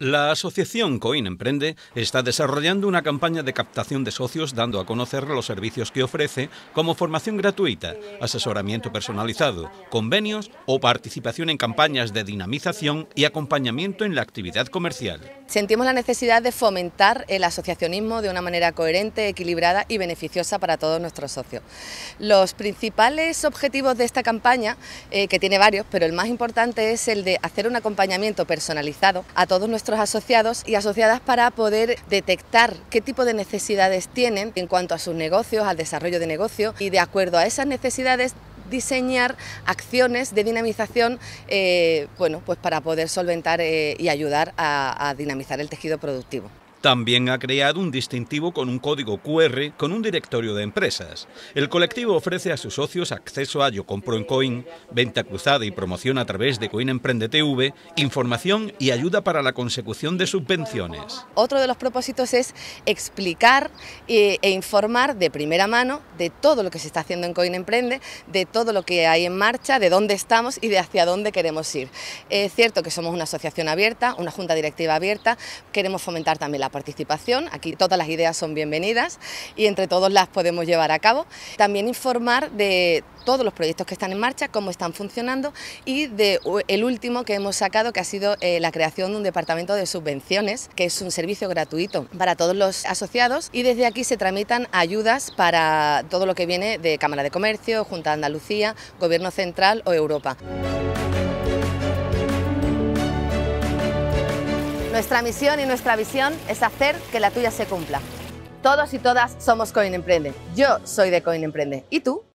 La asociación Coin Emprende está desarrollando una campaña de captación de socios dando a conocer los servicios que ofrece como formación gratuita, asesoramiento personalizado, convenios o participación en campañas de dinamización y acompañamiento en la actividad comercial. Sentimos la necesidad de fomentar el asociacionismo de una manera coherente, equilibrada y beneficiosa para todos nuestros socios. Los principales objetivos de esta campaña, eh, que tiene varios, pero el más importante es el de hacer un acompañamiento personalizado a todos nuestros asociados y asociadas para poder detectar qué tipo de necesidades tienen en cuanto a sus negocios, al desarrollo de negocio y de acuerdo a esas necesidades diseñar acciones de dinamización eh, pues para poder solventar eh, y ayudar a dinamizar el tejido productivo. También ha creado un distintivo con un código QR con un directorio de empresas. El colectivo ofrece a sus socios acceso a Yo Compro en Coin, venta cruzada y promoción a través de Coin Emprende TV, información y ayuda para la consecución de subvenciones. Otro de los propósitos es explicar eh, e, informar de primera mano de todo lo que se está haciendo en Coin Emprende, de todo lo que hay en marcha, de dónde estamos y de hacia dónde queremos ir. Es cierto que somos una asociación abierta, una junta directiva abierta, queremos fomentar también la participación. Aquí todas las ideas son bienvenidas y entre todos las podemos llevar a cabo. También informar de todos los proyectos que están en marcha, cómo están funcionando y de el último que hemos sacado que ha sido eh, la creación de un departamento de subvenciones, que es un servicio gratuito para todos los asociados y desde aquí se tramitan ayudas para todo lo que viene de Cámara de Comercio, Junta de Andalucía, Gobierno Central o Europa. Nuestra misión y nuestra visión es hacer que la tuya se cumpla. Todos y todas somos Coin Emprende. Yo soy de Coin Emprende. ¿Y tú?